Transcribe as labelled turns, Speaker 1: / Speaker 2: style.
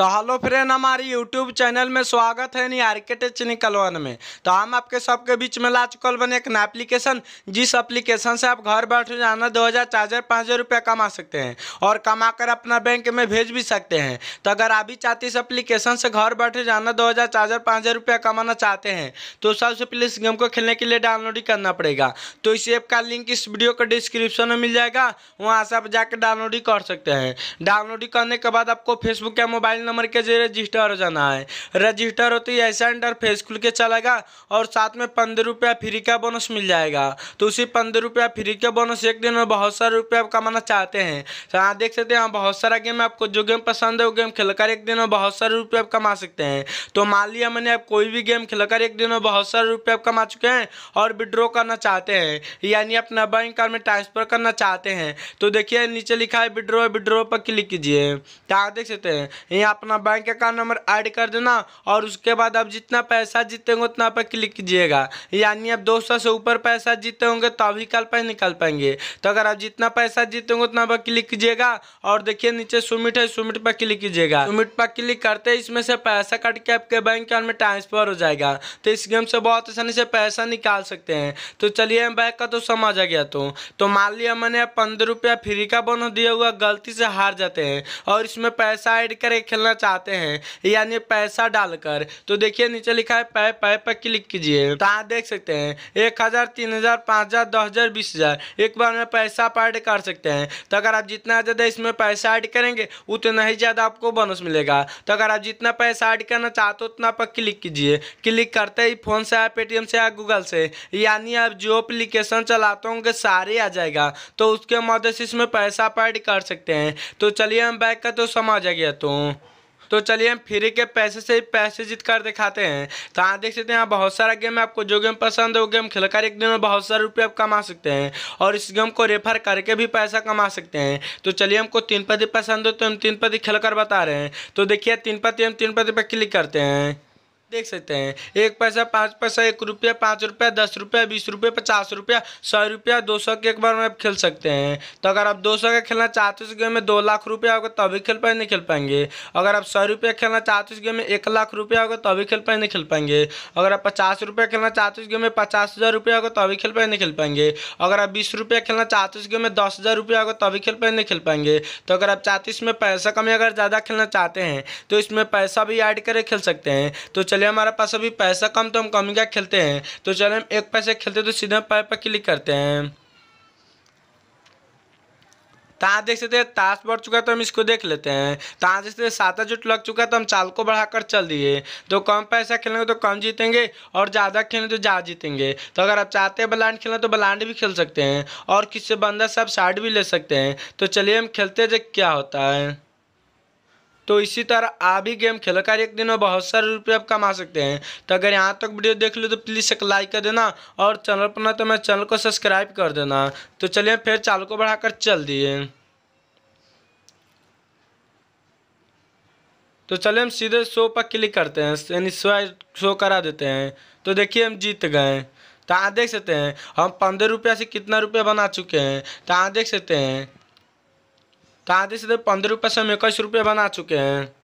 Speaker 1: तो hello friend हमारी YouTube channel में स्वागत है नी आर्केट चिनिकल वन में तो हम आपके सबके बीच में ला चुकल बने एक ना एप्लीकेशन जिस एप्लीकेशन से आप घर बैठे जाना दो हज़ार चार हज़ार पाँच हज़ार रुपया कमा सकते हैं और कमा कर अपना बैंक में भेज भी सकते हैं तो अगर आप भी चाहते इस एप्लीकेशन से घर बैठे जाना दो हज़ार चार हज़ार पाँच हज़ार रुपया कमाना चाहते हैं तो सबसे पहले इस गेम को खेलने के लिए डाउनलोड ही करना पड़ेगा तो इस ऐप का लिंक इस वीडियो को डिस्क्रिप्शन में मिल जाएगा वहाँ से आप जाकर डाउनलोड ही कर सकते हैं डाउनलोड ही करने के बाद आपको फेसबुक या मोबाइल नंबर के जरिए रजिस्टर हो जाना है रजिस्टर होते तो ही ऐसा इंटरफेस खुल के चलेगा और साथ में पंद्रह रुपया फ्री का बोनस मिल जाएगा तो उसी पंद्रह रुपया फ्री का बोनस एक दिन में बहुत सारे रुपया कमाना चाहते हैं तो यहाँ देख सकते हैं बहुत सारा गेम आपको जो गेम पसंद है वो गेम खेलकर एक दिन में बहुत सारे रुपये कमा सकते हैं तो मान लिया मैंने आप कोई भी गेम खेलकर एक दिन में बहुत सारे रुपये कमा चुके हैं और विड्रॉ करना चाहते हैं यानी अपना बैंक अकाउंट में ट्रांसफर करना चाहते हैं तो देखिए नीचे लिखा है विड्रॉ विड्रॉ पर क्लिक कीजिए यहाँ तो देख सकते हैं यहाँ अपना बैंक अकाउंट नंबर ऐड कर देना और उसके बाद आप जितना पैसा जीतेंगे उतना पर क्लिक कीजिएगा यानी आप 200 से ऊपर पैसा जीते होंगे तो अभी कल पर निकल पाएंगे तो अगर आप जितना पैसा जीतेंगे उतना पर क्लिक कीजिएगा और देखिए नीचे सुमिट है सुमिट पर क्लिक कीजिएगा सुमिट पर क्लिक करते इसमें से पैसा कट के आपके बैंक अकाउंट में ट्रांसफर हो जाएगा तो इस गेम से बहुत आसानी से पैसा निकाल सकते हैं तो चलिए बैंक का तो समझ आ गया तो, तो मान लिया मैंने पंद्रह रुपया फ्री का बोनस दिया हुआ गलती से हार जाते हैं और इसमें पैसा ऐड करके खेलना चाहते हैं यानी पैसा डालकर तो देखिए नीचे लिखा है पै पै पर क्लिक कीजिए तो आप देख सकते हैं एक हज़ार तीन हज़ार पाँच हज़ार दस हज़ार बीस हज़ार एक बार में पैसा आप ऐड कर सकते हैं तो अगर आप जितना ज़्यादा इसमें पैसा ऐड करेंगे उतना ही ज़्यादा आपको बोनस मिलेगा तो अगर आप जितना पैसा ऐड करना चाहते हो उतना पर क्लिक कीजिए क्लिक करते ही फ़ोन से या पेटीएम से या गूगल से यानी आप जो अप्लीकेशन चलाते होंगे सारे आ जाएगा तो उसके मदद से इसमें पैसा आप ऐड कर सकते हैं तो चलिए हम बैक का तो समझ आ गया तो तो चलिए हम फ्री के पैसे से पैसे जीत कर दिखाते हैं तो आप देख सकते हैं यहाँ बहुत सारा गेम है आपको जो गेम पसंद है वो गेम खेलकर एक दिन में बहुत सारे रुपये आप कमा सकते हैं और इस गेम को रेफर करके भी पैसा कमा सकते हैं तो चलिए हमको तीन पति पसंद हो तो हम तीन पति खेल कर बता रहे हैं तो देखिए तीन पति हम तीन पति पर क्लिक करते हैं देख सकते हैं एक पैसा पाँच पैसा एक रुपया पाँच रुपया दस रुपया बीस रुपया पचास रुपया सौ रुपया दो सौ के एक बार में आप खेल सकते हैं तो अगर आप दो सौ का खेलना चाहते हो गेम में दो लाख रुपया होगा तभी खेल पाए नहीं खेल पाएंगे अगर आप सौ रुपया खेलना चाहते हो गेम में एक लाख रुपया होगा तभी खेल पाए नहीं खेल पाएंगे अगर आप पचास रुपया खेलना चाहते हो गेम में पचास हज़ार रुपया होगा तभी खेल पाए नहीं खेल पाएंगे अगर आप बीस रुपया खेलना चाहते हो गेम में दस हज़ार रुपया होगा तभी खेल पाए नहीं खेल पाएंगे तो अगर आप चाहते इसमें पैसा कमी अगर ज़्यादा खेलना चाहते हैं तो इसमें पैसा भी ऐड करके खेल सकते हैं तो चलिए चलिए हमारे पास अभी पैसा कम तो हम कम का खेलते हैं तो चलिए हम एक पैसे खेलते तो सीधे पैर पर क्लिक करते हैं ताज देख सकते हैं ताश बढ़ चुका है तो हम इसको देख लेते हैं ताज देख सकते हैं साता जुट लग चुका है तो हम चाल को बढ़ाकर चल दिए तो कम पैसा खेलेंगे तो कम जीतेंगे और ज़्यादा खेलेंगे तो ज़्यादा जीतेंगे तो अगर आप चाहते हैं ब्लांड खेलना तो ब्लाइंड भी खेल सकते हैं और किससे बंदा से आप साइड भी ले सकते हैं तो चलिए हम खेलते हैं क्या होता है तो इसी तरह आप भी गेम खेल कर एक दिन में बहुत सारे रुपये आप कमा सकते हैं तो अगर यहाँ तक वीडियो देख लो तो प्लीज़ एक लाइक कर देना और चैनल पर ना तो मेरे चैनल को सब्सक्राइब कर देना तो चलिए फिर चाल को बढ़ाकर चल दिए तो चलिए हम सीधे शो पर क्लिक करते हैं यानी शो करा देते हैं तो देखिए हम जीत गए तो आप देख सकते हैं हम पंद्रह रुपया से कितना रुपया बना चुके हैं तो आप देख सकते हैं तो आधे से पंद्रह रुपये से हम इक्कीस रुपये बना चुके हैं